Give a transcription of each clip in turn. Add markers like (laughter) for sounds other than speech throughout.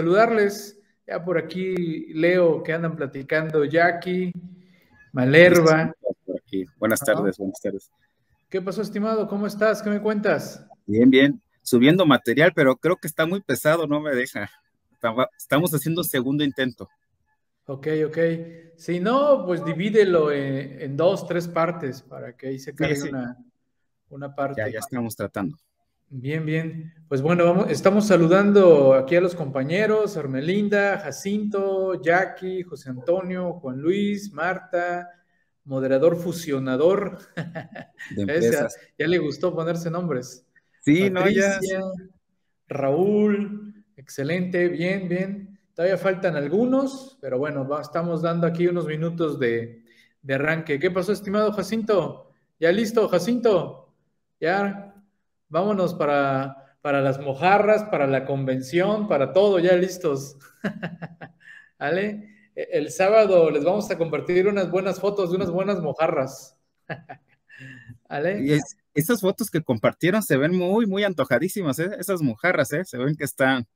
saludarles. Ya por aquí leo que andan platicando Jackie, Malerva. Buenas ah. tardes, buenas tardes. ¿Qué pasó, estimado? ¿Cómo estás? ¿Qué me cuentas? Bien, bien. Subiendo material, pero creo que está muy pesado, no me deja. Estamos haciendo segundo intento. Ok, ok. Si no, pues divídelo en, eh, en dos, tres partes para que ahí se cargue Una, una parte. Ya, ya estamos tratando. Bien, bien. Pues bueno, vamos, estamos saludando aquí a los compañeros, Armelinda, Jacinto, Jackie, José Antonio, Juan Luis, Marta, moderador fusionador. (laughs) De ya le gustó ponerse nombres. Sí, no, ya... Raúl, excelente, bien, bien. Todavía faltan algunos, pero bueno, estamos dando aquí unos minutos de, de arranque. ¿Qué pasó, estimado Jacinto? ¿Ya listo, Jacinto? ¿Ya vámonos para, para las mojarras, para la convención, para todo, ya listos. ¿Vale? (laughs) E, el sábado les vamos a compartir unas buenas fotos de unas buenas mojarras. (laughs) Y esas fotos que compartieron se ven muy, muy antojadísimas, ¿eh? esas mojarras, ¿eh? se ven que están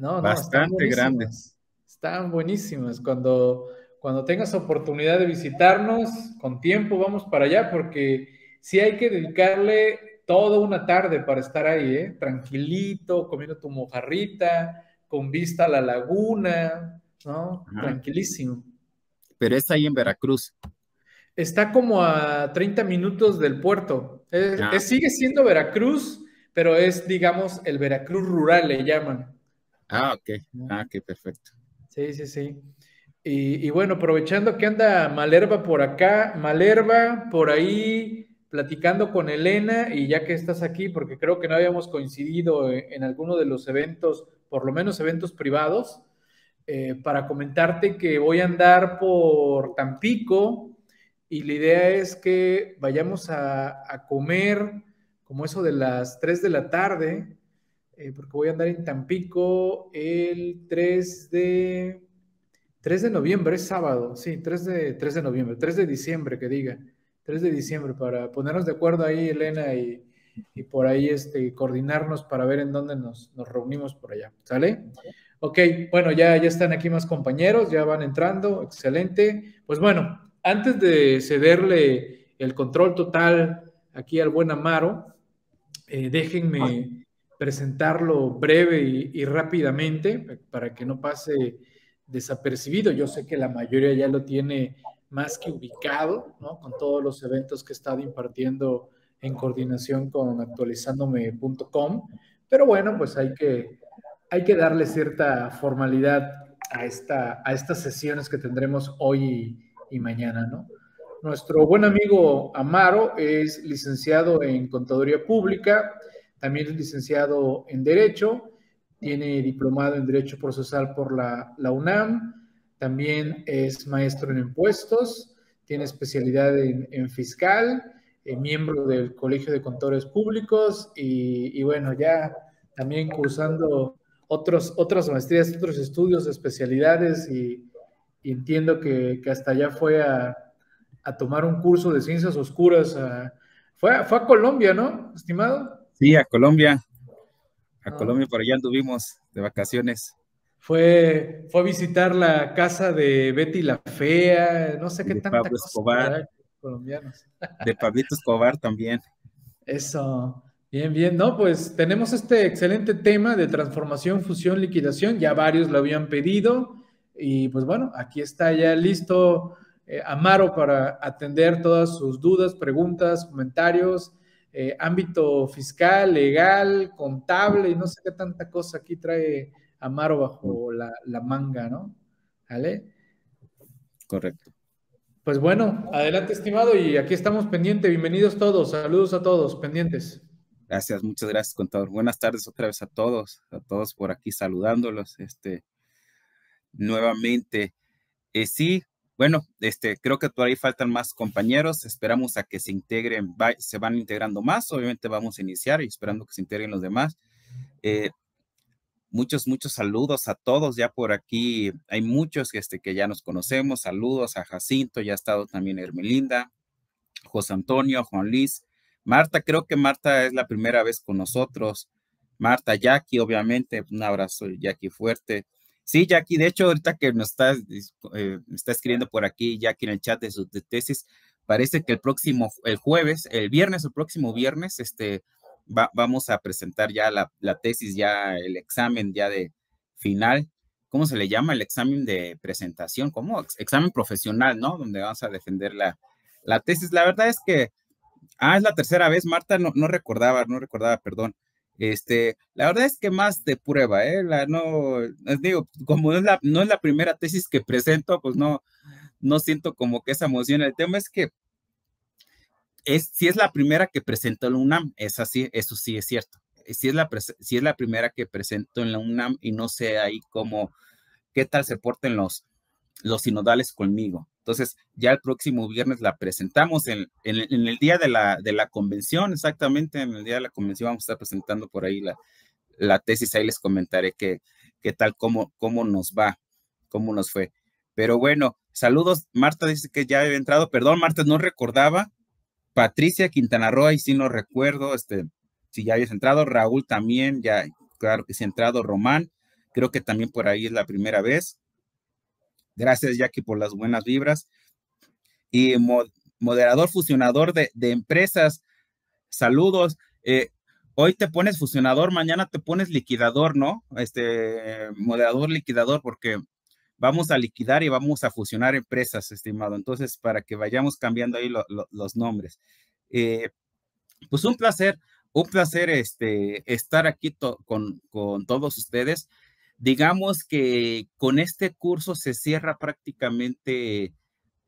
bastante grandes. Están buenísimas. Cuando, cuando tengas oportunidad de visitarnos, con tiempo vamos para allá, porque sí hay que dedicarle toda una tarde para estar ahí, ¿eh? tranquilito, comiendo tu mojarrita, con vista a la laguna, ¿no? Tranquilísimo. Pero es ahí en Veracruz. Está como a 30 minutos del puerto. sigue siendo Veracruz, pero es, digamos, el Veracruz rural, le llaman. Ah, ok. Ah, que perfecto. Sí, sí, sí. Y, y bueno, aprovechando que anda Malerva por acá, Malerva por ahí, platicando con Elena y ya que estás aquí, porque creo que no habíamos coincidido en, alguno de los eventos, por lo menos eventos privados, eh, para comentarte que voy a andar por Tampico y la idea es que vayamos a, comer como eso de las 3 de la tarde, eh, porque voy a andar en Tampico el 3 de, 3 de noviembre, es sábado, sí, 3 de, 3 de noviembre, 3 de diciembre que diga. 3 de diciembre para ponernos de acuerdo ahí, Elena, y, por ahí este, coordinarnos para ver en dónde nos, nos reunimos por allá. ¿Sale? Ok, bueno, ya, ya están aquí más compañeros, ya van entrando, excelente. Pues bueno, antes de cederle el control total aquí al buen Amaro, eh, déjenme presentarlo breve y, rápidamente para que no pase desapercibido. Yo sé que la mayoría ya lo tiene más que ubicado, ¿no? Con todos los eventos que he estado impartiendo en coordinación con actualizándome.com. Pero bueno, pues hay que, hay que darle cierta formalidad a, esta, a estas sesiones que tendremos hoy y, mañana, ¿no? Nuestro buen amigo Amaro es licenciado en Contaduría Pública, también es licenciado en Derecho, tiene diplomado en Derecho Procesal por la, la UNAM, también es maestro en impuestos, tiene especialidad en, fiscal, eh, miembro del Colegio de Contadores Públicos y, bueno, ya también cursando otros, otras maestrías, otros estudios, especialidades y, entiendo que, hasta allá fue a, tomar un curso de ciencias oscuras. fue, fue a Colombia, ¿no, estimado? Sí, a Colombia. A ah. Colombia, por allá anduvimos de vacaciones fue, fue a visitar la casa de Betty la Fea, no sé qué de tanta Pablo Escobar. (laughs) De Pablito Escobar también. Eso. Bien, bien, no, pues tenemos este excelente tema de transformación, fusión, liquidación, ya varios lo habían pedido y pues bueno, aquí está ya listo eh, Amaro para atender todas sus dudas, preguntas, comentarios, eh, ámbito fiscal, legal, contable y no sé qué tanta cosa aquí trae amaro bajo la, manga, ¿no? ¿Vale? Correcto. Pues bueno, adelante estimado y aquí estamos pendientes. Bienvenidos todos, saludos a todos, pendientes. Gracias, muchas gracias contador. Buenas tardes otra vez a todos, a todos por aquí saludándolos. Este, nuevamente, eh, sí, bueno, este, creo que todavía faltan más compañeros. Esperamos a que se integren, se van integrando más. Obviamente vamos a iniciar y esperando que se integren los demás. Eh, Muchos, muchos saludos a todos ya por aquí. Hay muchos este, que ya nos conocemos. Saludos a Jacinto, ya ha estado también Hermelinda, José Antonio, Juan Luis. Marta, creo que Marta es la primera vez con nosotros. Marta, Jackie, obviamente, un abrazo, Jackie, fuerte. Sí, Jackie, de hecho, ahorita que nos eh, está, escribiendo por aquí, Jackie, en el chat de sus tesis, parece que el próximo, el jueves, el viernes, el próximo viernes, este, vamos a presentar ya la, tesis, ya el examen ya de final. ¿Cómo se le llama? El examen de presentación, como examen profesional, ¿no? Donde vamos a defender la, tesis. La verdad es que, ah, es la tercera vez, Marta, no, recordaba, no recordaba, perdón. Este, la verdad es que más de prueba, ¿eh? no, digo, como no es, la, no es la primera tesis que presento, pues no, no siento como que esa emoción. El tema es que si es la primera que presentó la UNAM, es así, eso sí es cierto. Si es, la, primera que presento en la UNAM y no sé ahí cómo, qué tal se porten los, sinodales conmigo. Entonces, ya el próximo viernes la presentamos en, el día de la, convención, exactamente, en el día de la convención vamos a estar presentando por ahí la, tesis, ahí les comentaré qué, tal, cómo, cómo nos va, cómo nos fue. Pero bueno, saludos, Marta dice que ya había entrado, perdón, Marta, no recordaba, Patricia Quintana Roa y si no recuerdo, este, si ya habías entrado, Raúl también, ya, claro que se ha entrado, Román, creo que también por ahí es la primera vez. Gracias, Jackie, por las buenas vibras. Y moderador fusionador de, empresas, saludos. Eh, hoy te pones fusionador, mañana te pones liquidador, ¿no? Este, moderador, liquidador, porque vamos a liquidar y vamos a fusionar empresas, estimado. Entonces, para que vayamos cambiando ahí los nombres. Eh, pues un placer, un placer este, estar aquí con, todos ustedes. Digamos que con este curso se cierra prácticamente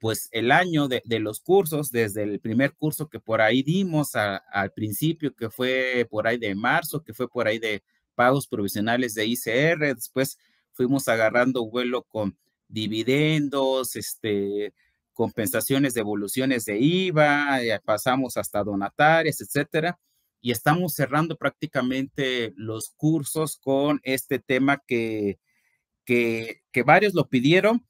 pues el año de, los cursos, desde el primer curso que por ahí dimos al principio, que fue por ahí de marzo, que fue por ahí de pagos provisionales de ICR, después fuimos agarrando vuelo con dividendos, este, compensaciones, devoluciones de IVA, eh, pasamos hasta donatarias, etcétera. Y estamos cerrando prácticamente los cursos con este tema que, que, que varios lo pidieron,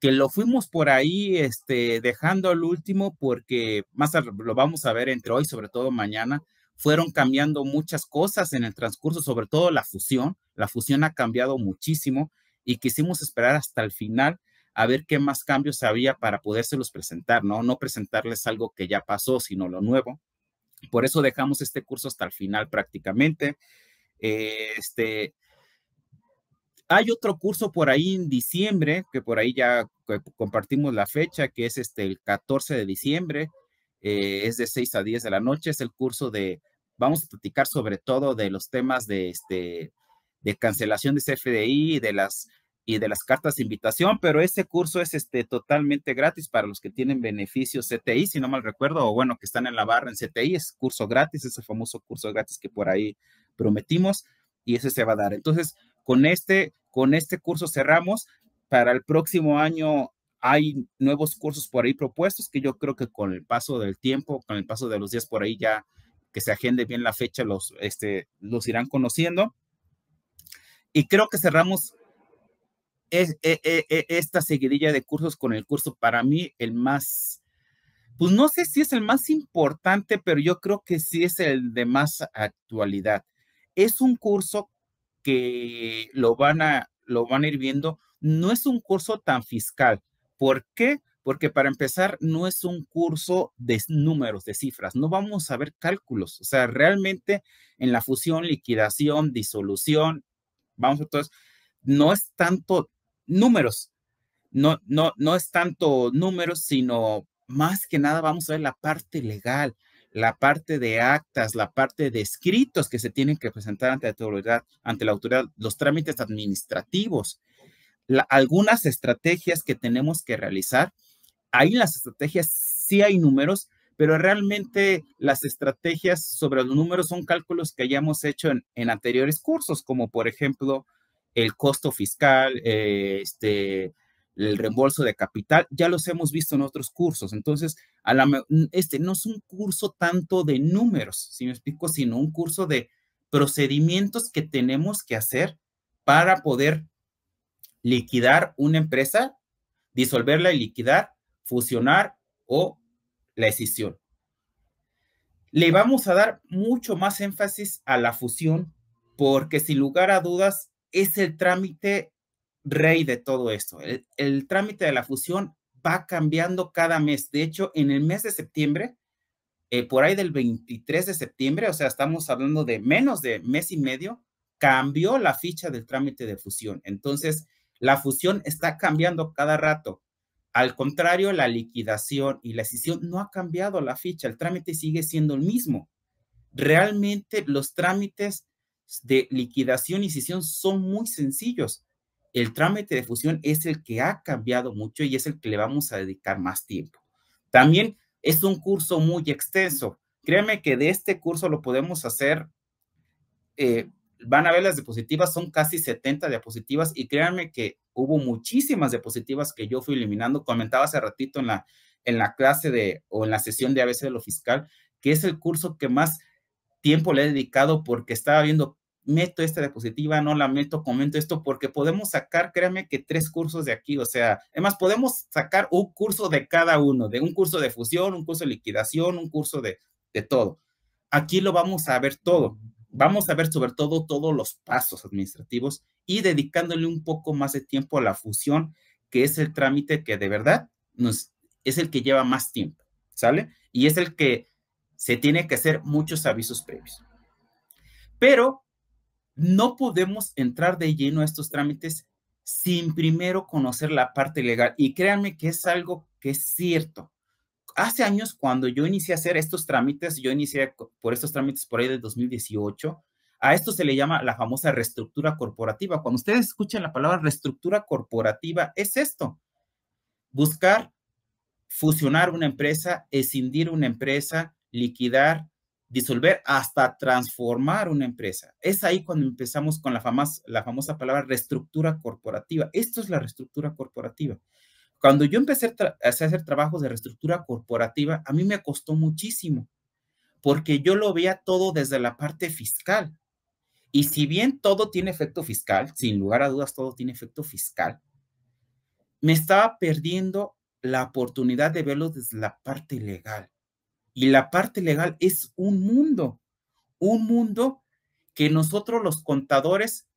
que lo fuimos por ahí este, dejando al último porque más lo vamos a ver entre hoy, sobre todo mañana, fueron cambiando muchas cosas en el transcurso, sobre todo la fusión. La fusión ha cambiado muchísimo y quisimos esperar hasta el final a ver qué más cambios había para podérselos presentar, ¿no? No presentarles algo que ya pasó, sino lo nuevo. Por eso dejamos este curso hasta el final prácticamente. este, hay otro curso por ahí en diciembre, que por ahí ya compartimos la fecha, que es este, el 14 de diciembre, eh, es de 6 a 10 de la noche, es el curso de, vamos a platicar sobre todo de los temas de, este, de cancelación de CFDI y de las y de las cartas de invitación, pero ese curso es este, totalmente gratis para los que tienen beneficios CTI, si no mal recuerdo, o bueno, que están en la barra en CTI, es curso gratis, ese famoso curso gratis que por ahí prometimos, y ese se va a dar. Entonces, con este, con este curso cerramos. Para el próximo año hay nuevos cursos por ahí propuestos que yo creo que con el paso del tiempo, con el paso de los días por ahí ya que se agende bien la fecha, los, este, los irán conociendo. Y creo que cerramos e, e, e, esta seguidilla de cursos con el curso para mí el más, pues no sé si es el más importante, pero yo creo que sí es el de más actualidad. Es un curso que lo van a, lo van a ir viendo, no es un curso tan fiscal, ¿Por qué? Porque para empezar, no es un curso de números, de cifras, no vamos a ver cálculos. O sea, realmente en la fusión, liquidación, disolución, vamos a todos. no es tanto números, no, no, no es tanto números, sino más que nada vamos a ver la parte legal, la parte de actas, la parte de escritos que se tienen que presentar ante la autoridad, ante la autoridad los trámites administrativos algunas estrategias que tenemos que realizar. Ahí las estrategias sí hay números, pero realmente las estrategias sobre los números son cálculos que hayamos hecho en, anteriores cursos, como por ejemplo el costo fiscal, eh, este, el reembolso de capital, ya los hemos visto en otros cursos. Entonces, a este no es un curso tanto de números, si me explico, sino un curso de procedimientos que tenemos que hacer para poder liquidar una empresa, disolverla y liquidar, fusionar o la escisión. Le vamos a dar mucho más énfasis a la fusión porque sin lugar a dudas es el trámite rey de todo esto. El, trámite de la fusión va cambiando cada mes. De hecho, en el mes de septiembre, eh, por ahí del 23 de septiembre, o sea, estamos hablando de menos de mes y medio, cambió la ficha del trámite de fusión. Entonces, la fusión está cambiando cada rato. Al contrario, la liquidación y la escisión no ha cambiado la ficha, el trámite sigue siendo el mismo. Realmente los trámites de liquidación y escisión son muy sencillos. El trámite de fusión es el que ha cambiado mucho y es el que le vamos a dedicar más tiempo. También es un curso muy extenso. Créeme que de este curso lo podemos hacer eh, van a ver las diapositivas, son casi 70 diapositivas y créanme que hubo muchísimas diapositivas que yo fui eliminando. Comentaba hace ratito en la, en la clase de o en la sesión de ABC de lo fiscal, que es el curso que más tiempo le he dedicado porque estaba viendo, meto esta diapositiva, no la meto, comento esto, porque podemos sacar, créanme que tres cursos de aquí, o sea, además podemos sacar un curso de cada uno, de un curso de fusión, un curso de liquidación, un curso de, de todo. Aquí lo vamos a ver todo vamos a ver sobre todo todos los pasos administrativos y dedicándole un poco más de tiempo a la fusión, que es el trámite que de verdad nos, es el que lleva más tiempo, ¿sale? Y es el que se tiene que hacer muchos avisos previos. Pero no podemos entrar de lleno a estos trámites sin primero conocer la parte legal. Y créanme que es algo que es cierto hace años cuando yo inicié a hacer estos trámites, yo inicié por estos trámites por ahí de 2018, a esto se le llama la famosa reestructura corporativa. Cuando ustedes escuchan la palabra reestructura corporativa, es esto, buscar fusionar una empresa, escindir una empresa, liquidar, disolver, hasta transformar una empresa. Es ahí cuando empezamos con la, famosa, la famosa palabra reestructura corporativa. Esto es la reestructura corporativa. Cuando yo empecé a hacer trabajos de reestructura corporativa, a mí me costó muchísimo, porque yo lo veía todo desde la parte fiscal. Y si bien todo tiene efecto fiscal, sin lugar a dudas todo tiene efecto fiscal, me estaba perdiendo la oportunidad de verlo desde la parte legal. Y la parte legal es un mundo, un mundo que nosotros los contadores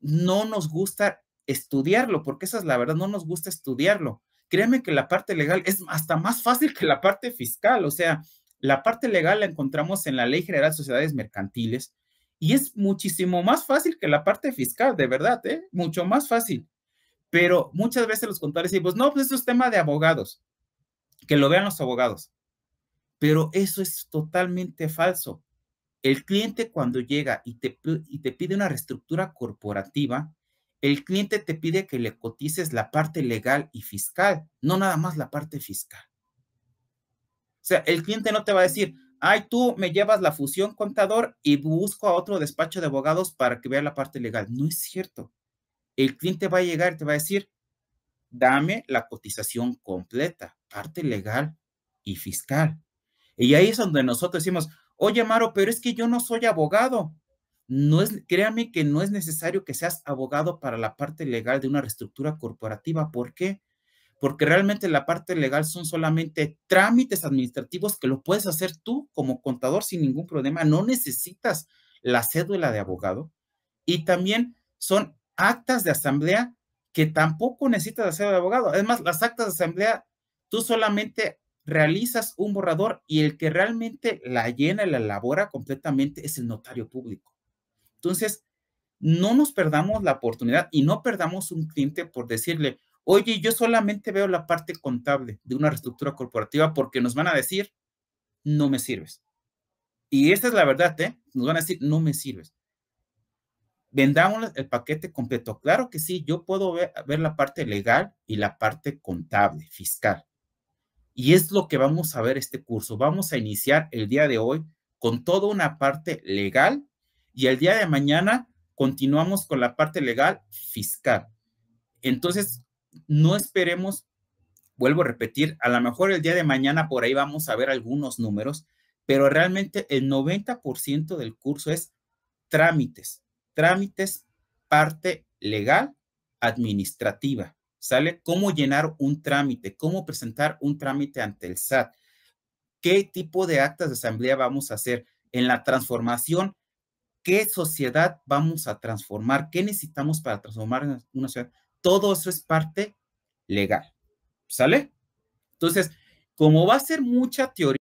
no nos gusta estudiarlo, porque esa es la verdad, no nos gusta estudiarlo. créeme que la parte legal es hasta más fácil que la parte fiscal, o sea, la parte legal la encontramos en la Ley General de Sociedades Mercantiles y es muchísimo más fácil que la parte fiscal, de verdad, ¿eh? Mucho más fácil. Pero muchas veces los contadores pues no, pues eso es tema de abogados, que lo vean los abogados. Pero eso es totalmente falso. El cliente cuando llega y te, y te pide una reestructura corporativa, el cliente te pide que le cotices la parte legal y fiscal, no nada más la parte fiscal. O sea, el cliente no te va a decir, ay, tú me llevas la fusión contador y busco a otro despacho de abogados para que vea la parte legal. No es cierto. El cliente va a llegar y te va a decir, dame la cotización completa, parte legal y fiscal. Y ahí es donde nosotros decimos, oye, Maro, pero es que yo no soy abogado no es, créame que no es necesario que seas abogado para la parte legal de una reestructura corporativa. ¿Por qué? Porque realmente la parte legal son solamente trámites administrativos que lo puedes hacer tú como contador sin ningún problema. No necesitas la cédula de abogado. Y también son actas de asamblea que tampoco necesitas la de abogado. Además, las actas de asamblea, tú solamente realizas un borrador y el que realmente la llena y la elabora completamente es el notario público. Entonces, no nos perdamos la oportunidad y no perdamos un cliente por decirle, oye, yo solamente veo la parte contable de una reestructura corporativa porque nos van a decir, no me sirves. Y esta es la verdad, ¿eh? Nos van a decir, no me sirves. Vendamos el paquete completo. Claro que sí, yo puedo ver, ver la parte legal y la parte contable, fiscal. Y es lo que vamos a ver este curso. Vamos a iniciar el día de hoy con toda una parte legal y el día de mañana continuamos con la parte legal fiscal. Entonces, no esperemos, vuelvo a repetir, a lo mejor el día de mañana por ahí vamos a ver algunos números, pero realmente el 90% del curso es trámites, trámites, parte legal, administrativa, ¿sale? Cómo llenar un trámite, cómo presentar un trámite ante el SAT, qué tipo de actas de asamblea vamos a hacer en la transformación qué sociedad vamos a transformar, qué necesitamos para transformar una sociedad. Todo eso es parte legal. ¿Sale? Entonces, como va a ser mucha teoría,